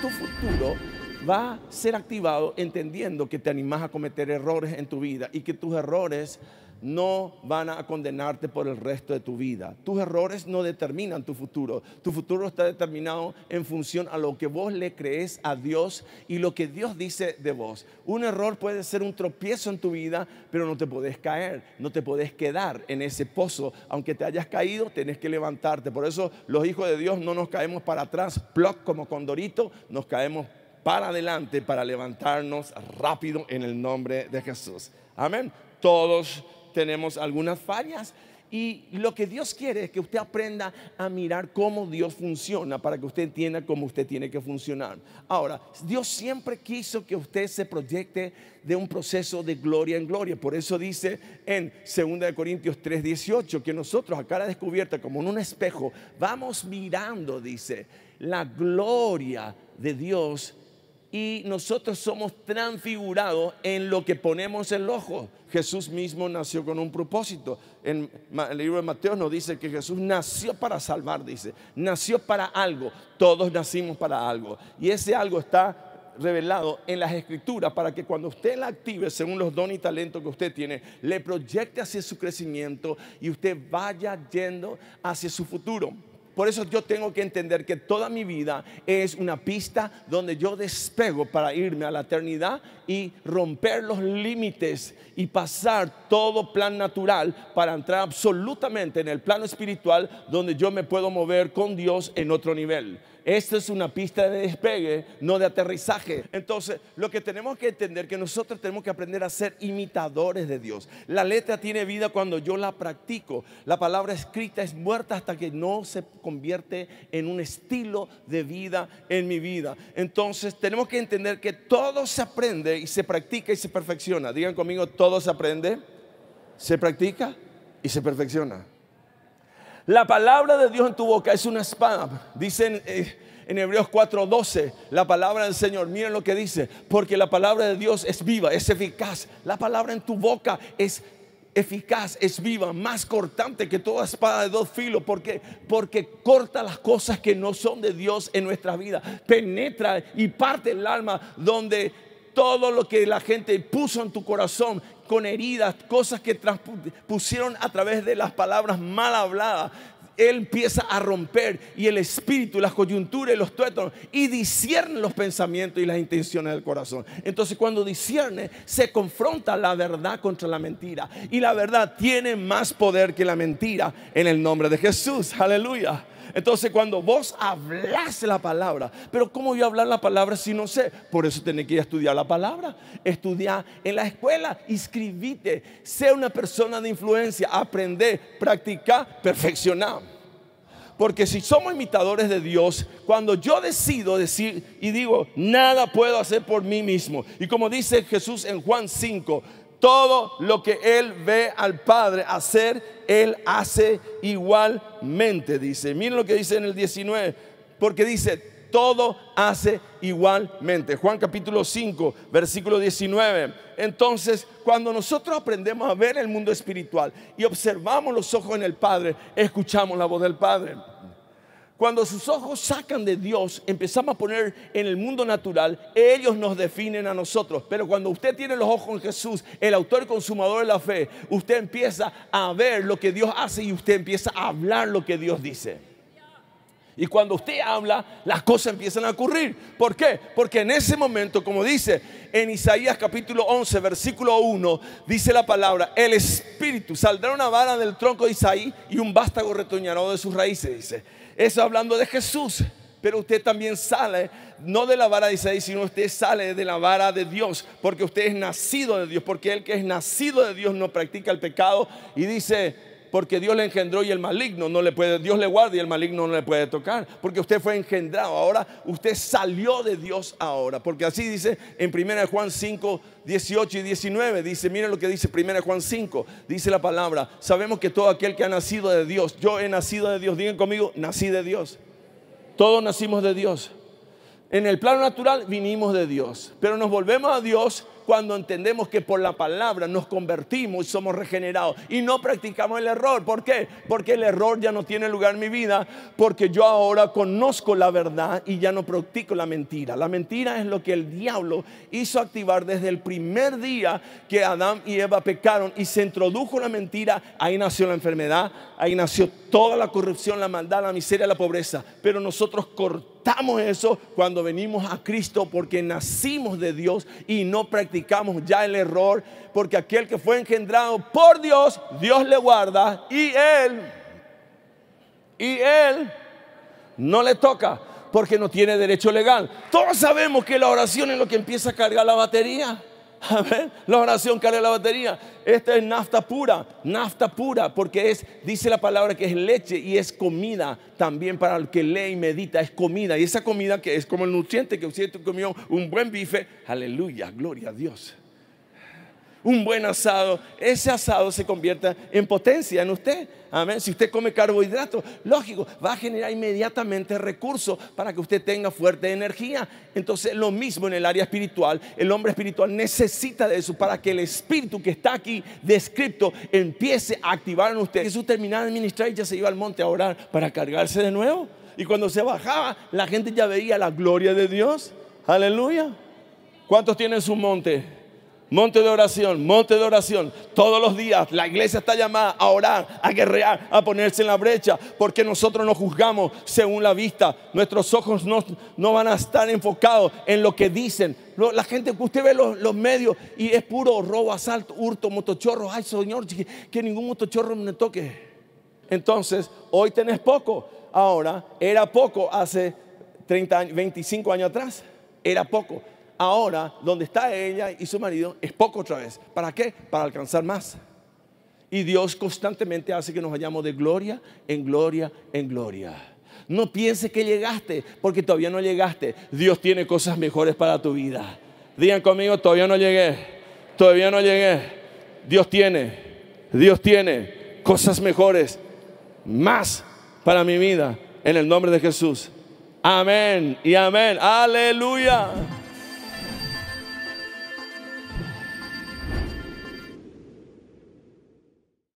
tu futuro va a ser activado entendiendo que te animas a cometer errores en tu vida y que tus errores no van a condenarte por el resto de tu vida. Tus errores no determinan tu futuro. Tu futuro está determinado en función a lo que vos le crees a Dios y lo que Dios dice de vos. Un error puede ser un tropiezo en tu vida, pero no te podés caer, no te podés quedar en ese pozo. Aunque te hayas caído, tenés que levantarte. Por eso los hijos de Dios no nos caemos para atrás, ploc como condorito, nos caemos para adelante para levantarnos rápido en el nombre de Jesús. Amén. Todos tenemos algunas fallas. Y lo que Dios quiere es que usted aprenda a mirar cómo Dios funciona para que usted entienda cómo usted tiene que funcionar. Ahora, Dios siempre quiso que usted se proyecte de un proceso de gloria en gloria. Por eso dice en 2 Corintios 3:18 que nosotros a cara descubierta, como en un espejo, vamos mirando, dice, la gloria de Dios y nosotros somos transfigurados en lo que ponemos el ojo. Jesús mismo nació con un propósito. En el libro de Mateo nos dice que Jesús nació para salvar, dice, nació para algo. Todos nacimos para algo. Y ese algo está revelado en las escrituras para que cuando usted la active según los dones y talentos que usted tiene, le proyecte hacia su crecimiento y usted vaya yendo hacia su futuro. Por eso yo tengo que entender que toda mi vida es una pista donde yo despego para irme a la eternidad y romper los límites y pasar todo plan natural para entrar absolutamente en el plano espiritual donde yo me puedo mover con Dios en otro nivel. Esto es una pista de despegue, no de aterrizaje. Entonces, lo que tenemos que entender que nosotros tenemos que aprender a ser imitadores de Dios. La letra tiene vida cuando yo la practico. La palabra escrita es muerta hasta que no se convierte en un estilo de vida en mi vida. Entonces, tenemos que entender que todo se aprende y se practica y se perfecciona. Digan conmigo, todo se aprende, se practica y se perfecciona. La palabra de Dios en tu boca es una espada. Dicen eh, en Hebreos 4:12, la palabra del Señor, miren lo que dice, porque la palabra de Dios es viva, es eficaz. La palabra en tu boca es eficaz, es viva, más cortante que toda espada de dos filos, porque porque corta las cosas que no son de Dios en nuestra vida, penetra y parte el alma donde todo lo que la gente puso en tu corazón con heridas, cosas que pusieron a través de las palabras mal habladas. Él empieza a romper y el espíritu, las coyunturas y los tuétanos y discierne los pensamientos y las intenciones del corazón. Entonces cuando discierne se confronta la verdad contra la mentira y la verdad tiene más poder que la mentira en el nombre de Jesús. Aleluya. Entonces cuando vos hablas la palabra, pero ¿cómo voy a hablar la palabra si no sé? Por eso tenés que ir a estudiar la palabra, estudiar en la escuela, inscribirte, sé una persona de influencia, aprender, practicar, perfeccionar. Porque si somos imitadores de Dios, cuando yo decido decir y digo, nada puedo hacer por mí mismo. Y como dice Jesús en Juan 5, todo lo que Él ve al Padre hacer, Él hace igualmente, dice. Miren lo que dice en el 19, porque dice, todo hace igualmente. Juan capítulo 5, versículo 19. Entonces, cuando nosotros aprendemos a ver el mundo espiritual y observamos los ojos en el Padre, escuchamos la voz del Padre. Cuando sus ojos sacan de Dios, empezamos a poner en el mundo natural, ellos nos definen a nosotros. Pero cuando usted tiene los ojos en Jesús, el autor y consumador de la fe, usted empieza a ver lo que Dios hace y usted empieza a hablar lo que Dios dice. Y cuando usted habla, las cosas empiezan a ocurrir. ¿Por qué? Porque en ese momento, como dice en Isaías capítulo 11, versículo 1, dice la palabra, el espíritu saldrá una vara del tronco de Isaí y un vástago retoñará de sus raíces, dice. Eso hablando de Jesús. Pero usted también sale, no de la vara de Isaías sino usted sale de la vara de Dios, porque usted es nacido de Dios, porque el que es nacido de Dios no practica el pecado y dice, porque Dios le engendró y el maligno no le puede, Dios le guarda y el maligno no le puede tocar. Porque usted fue engendrado, ahora usted salió de Dios ahora. Porque así dice en 1 Juan 5, 18 y 19. Dice, miren lo que dice 1 Juan 5. Dice la palabra, sabemos que todo aquel que ha nacido de Dios, yo he nacido de Dios, digan conmigo, nací de Dios. Todos nacimos de Dios. En el plano natural vinimos de Dios, pero nos volvemos a Dios cuando entendemos que por la palabra nos convertimos y somos regenerados y no practicamos el error. ¿Por qué? Porque el error ya no tiene lugar en mi vida, porque yo ahora conozco la verdad y ya no practico la mentira. La mentira es lo que el diablo hizo activar desde el primer día que Adán y Eva pecaron y se introdujo la mentira. Ahí nació la enfermedad, ahí nació toda la corrupción, la maldad, la miseria, la pobreza. Pero nosotros cortamos eso cuando venimos a Cristo porque nacimos de Dios y no practicamos ya el error, porque aquel que fue engendrado por Dios, Dios le guarda y él, y él no le toca porque no tiene derecho legal. Todos sabemos que la oración es lo que empieza a cargar la batería. La oración carga la batería. Esta es nafta pura, nafta pura, porque es, dice la palabra que es leche y es comida también para el que lee y medita, es comida. Y esa comida que es como el nutriente que usted comió un buen bife, aleluya, gloria a Dios un buen asado, ese asado se convierta en potencia en usted. Amén. Si usted come carbohidratos, lógico, va a generar inmediatamente recursos para que usted tenga fuerte energía. Entonces, lo mismo en el área espiritual. El hombre espiritual necesita de eso para que el espíritu que está aquí descrito empiece a activar en usted. Jesús terminaba de ministrar y ya se iba al monte a orar para cargarse de nuevo. Y cuando se bajaba, la gente ya veía la gloria de Dios. Aleluya. ¿Cuántos tienen su monte? Monte de oración, monte de oración. Todos los días la iglesia está llamada a orar, a guerrear, a ponerse en la brecha, porque nosotros nos juzgamos según la vista. Nuestros ojos no, van a estar enfocados en lo que dicen. La gente que usted ve los, medios y es puro robo, asalto, hurto, motochorro. Ay, Señor, que, ningún motochorro me toque. Entonces, hoy tenés poco. Ahora, era poco hace 30 25 años atrás. Era poco ahora donde está ella y su marido es poco otra vez. ¿Para qué? Para alcanzar más. Y Dios constantemente hace que nos vayamos de gloria en gloria en gloria. No piense que llegaste, porque todavía no llegaste. Dios tiene cosas mejores para tu vida. Digan conmigo, todavía no llegué. Todavía no llegué. Dios tiene, Dios tiene cosas mejores, más para mi vida, en el nombre de Jesús. Amén y amén. Aleluya.